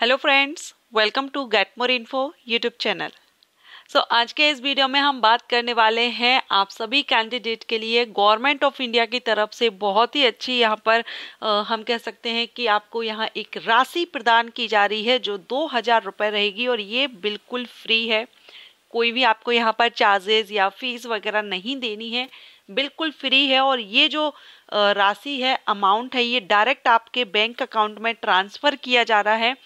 hello friends welcome to get more info YouTube channel so आज के इस video में हम बात करने वाले हैं आप सभी कैंडिडेट के लिए गवर्नमेंट ऑफ इंडिया की तरफ से बहुत ही अच्छी यहाँ पर आ, हम कह सकते हैं कि आपको यहाँ एक राशि प्रदान की जा रही है जो दो हज़ार रुपये रहेगी और ये बिल्कुल फ्री है कोई भी आपको यहाँ पर चार्जेज या फीस वगैरह नहीं देनी है बिल्कुल फ्री है और ये जो राशि है अमाउंट है ये डायरेक्ट आपके बैंक अकाउंट में ट्रांसफ़र किया जा रहा है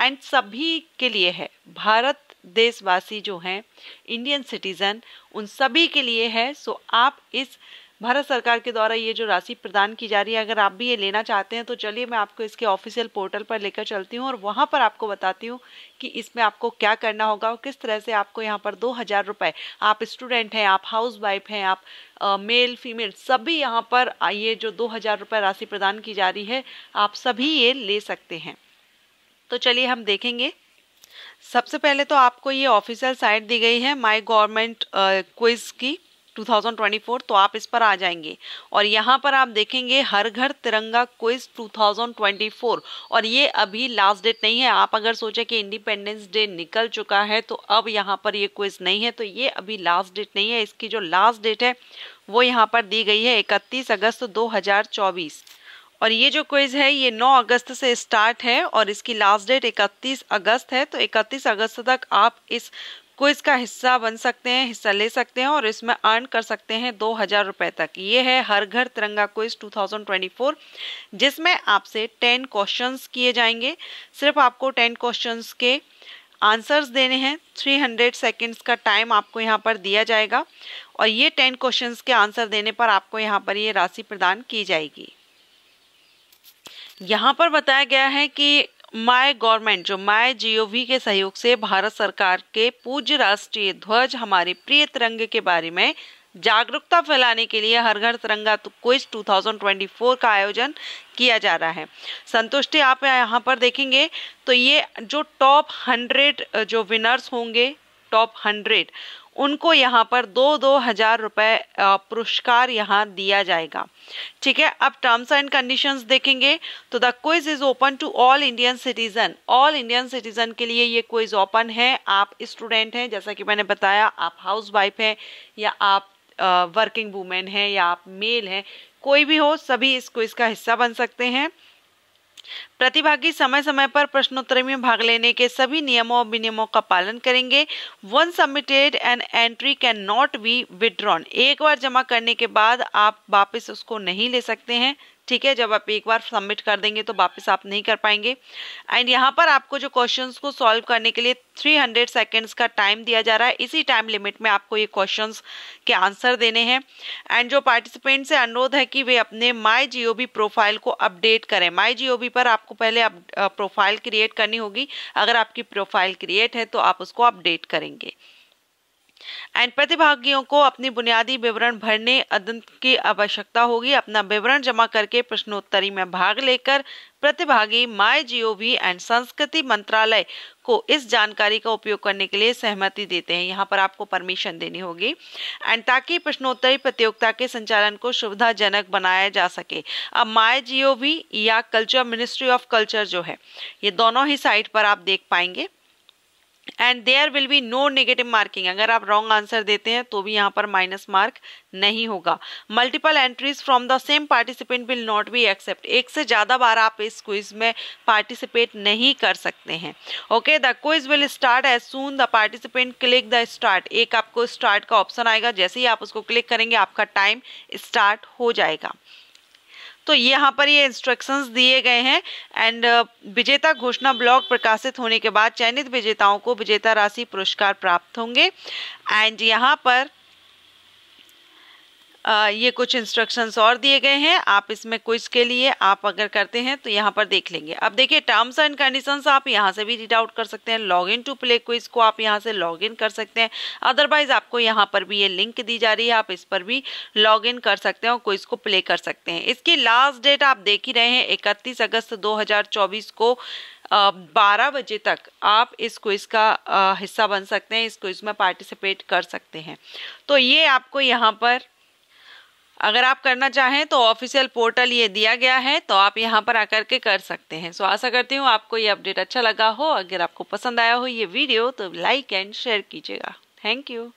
एंड सभी के लिए है भारत देशवासी जो हैं इंडियन सिटीज़न उन सभी के लिए है सो आप इस भारत सरकार के द्वारा ये जो राशि प्रदान की जा रही है अगर आप भी ये लेना चाहते हैं तो चलिए मैं आपको इसके ऑफिशियल पोर्टल पर लेकर चलती हूँ और वहाँ पर आपको बताती हूँ कि इसमें आपको क्या करना होगा और किस तरह से आपको यहाँ पर दो हज़ार रुपये आप स्टूडेंट हैं आप हाउस वाइफ हैं आप आ, मेल फीमेल सभी यहाँ पर ये जो दो हज़ार रुपये राशि प्रदान की जा रही है आप सभी ये ले सकते हैं तो चलिए हम देखेंगे सबसे पहले तो आपको ये ऑफिशियल साइट दी गई है माई गवर्नमेंट क्विज़ की 2024 तो आप इस पर आ जाएंगे और यहाँ पर आप देखेंगे हर घर तिरंगा क्विज 2024 और ये अभी लास्ट डेट नहीं है आप अगर सोचे कि इंडिपेंडेंस डे निकल चुका है तो अब यहाँ पर ये क्विज नहीं है तो ये अभी लास्ट डेट नहीं है इसकी जो लास्ट डेट है वो यहाँ पर दी गई है इकतीस अगस्त दो और ये जो क्विज है ये 9 अगस्त से स्टार्ट है और इसकी लास्ट डेट 31 अगस्त है तो 31 अगस्त तक आप इस क्विज का हिस्सा बन सकते हैं हिस्सा ले सकते हैं और इसमें अर्न कर सकते हैं दो हज़ार रुपये तक ये है हर घर तिरंगा क्विज 2024 जिसमें आपसे टेन क्वेश्चंस किए जाएंगे सिर्फ आपको टेन क्वेश्चंस के आंसर्स देने हैं 300 सेकेंड्स का टाइम आपको यहाँ पर दिया जाएगा और ये टेन क्वेश्चंस के आंसर देने पर आपको यहाँ पर ये राशि प्रदान की जाएगी यहाँ पर बताया गया है कि माय गवर्नमेंट जो माय जीओवी के सहयोग से भारत सरकार के पूज्य राष्ट्रीय ध्वज हमारे प्रिय तिरंगे के बारे में जागरूकता फैलाने के लिए हर घर तिरंगा तो क्विज 2024 का आयोजन किया जा रहा है संतुष्टि आप यहाँ पर देखेंगे तो ये जो टॉप हंड्रेड जो विनर्स होंगे टॉप हंड्रेड उनको यहाँ पर दो दो हज़ार रुपये पुरस्कार यहाँ दिया जाएगा ठीक है अब टर्म्स एंड कंडीशंस देखेंगे तो the quiz is open to all Indian citizen all Indian citizen के लिए ये क्विज ओपन है आप स्टूडेंट हैं जैसा कि मैंने बताया आप हाउस वाइफ हैं या आप वर्किंग वूमेन हैं या आप मेल हैं कोई भी हो सभी इस क्विज का हिस्सा बन सकते हैं प्रतिभागी समय समय पर प्रश्नोत्तरी में भाग लेने के सभी नियमों और विनियमों का पालन करेंगे one submitted an entry can not be withdrawn एक बार जमा करने के बाद आप वापस उसको नहीं ले सकते हैं ठीक है जब आप एक बार सबमिट कर देंगे तो वापस आप नहीं कर पाएंगे एंड यहाँ पर आपको जो क्वेश्चन को सॉल्व करने के लिए 300 सेकेंड्स का टाइम दिया जा रहा है इसी टाइम लिमिट में आपको ये क्वेश्चन के आंसर देने हैं एंड जो पार्टिसिपेंट से अनुरोध है कि वे अपने माई जी प्रोफाइल को अपडेट करें माई जी पर आपको पहले अप, प्रोफाइल क्रिएट करनी होगी अगर आपकी प्रोफाइल क्रिएट है तो आप उसको अपडेट करेंगे एंड प्रतिभागियों को अपनी बुनियादी विवरण भरने की आवश्यकता होगी अपना विवरण जमा करके प्रश्नोत्तरी में भाग लेकर प्रतिभागी माय जीओवी एंड संस्कृति मंत्रालय को इस जानकारी का उपयोग करने के लिए सहमति देते हैं यहाँ पर आपको परमिशन देनी होगी एंड ताकि प्रश्नोत्तरी प्रतियोगिता के संचालन को सुविधाजनक बनाया जा सके अब माय जीओवी या कल्चर मिनिस्ट्री ऑफ कल्चर जो है ये दोनों ही साइट पर आप देख पाएंगे and there will be no negative marking अगर आप रॉन्ग आंसर देते हैं तो भी यहाँ पर माइनस मार्क नहीं होगा multiple entries from the same participant will not be accept एक से ज़्यादा बार आप इस क्विज में पार्टिसिपेट नहीं कर सकते हैं okay the quiz will start as soon the participant click the start एक आपको स्टार्ट का ऑप्शन आएगा जैसे ही आप उसको क्लिक करेंगे आपका टाइम स्टार्ट हो जाएगा तो यहाँ पर ये इंस्ट्रक्शंस दिए गए हैं एंड uh, विजेता घोषणा ब्लॉग प्रकाशित होने के बाद चयनित विजेताओं को विजेता राशि पुरस्कार प्राप्त होंगे एंड यहाँ पर आ, ये कुछ इंस्ट्रक्शंस और दिए गए हैं आप इसमें क्विज के लिए आप अगर करते हैं तो यहाँ पर देख लेंगे अब देखिए टर्म्स एंड कंडीशंस आप यहाँ से भी रीड आउट कर सकते हैं log in to play quiz को आप यहाँ से लॉग इन कर सकते हैं अदरवाइज आपको यहाँ पर भी ये लिंक दी जा रही है आप इस पर भी लॉग इन कर सकते हैं और क्विज को प्ले कर सकते हैं इसकी लास्ट डेट आप देख ही रहे हैं इकतीस अगस्त दो को बारह बजे तक आप इस क्विज़ का हिस्सा बन सकते हैं इस क्विज़ में पार्टिसिपेट कर सकते हैं तो ये आपको यहाँ पर अगर आप करना चाहें तो ऑफिशियल पोर्टल ये दिया गया है तो आप यहाँ पर आकर के कर सकते हैं सो आशा करती हूँ आपको ये अपडेट अच्छा लगा हो अगर आपको पसंद आया हो ये वीडियो तो लाइक एंड शेयर कीजिएगा थैंक यू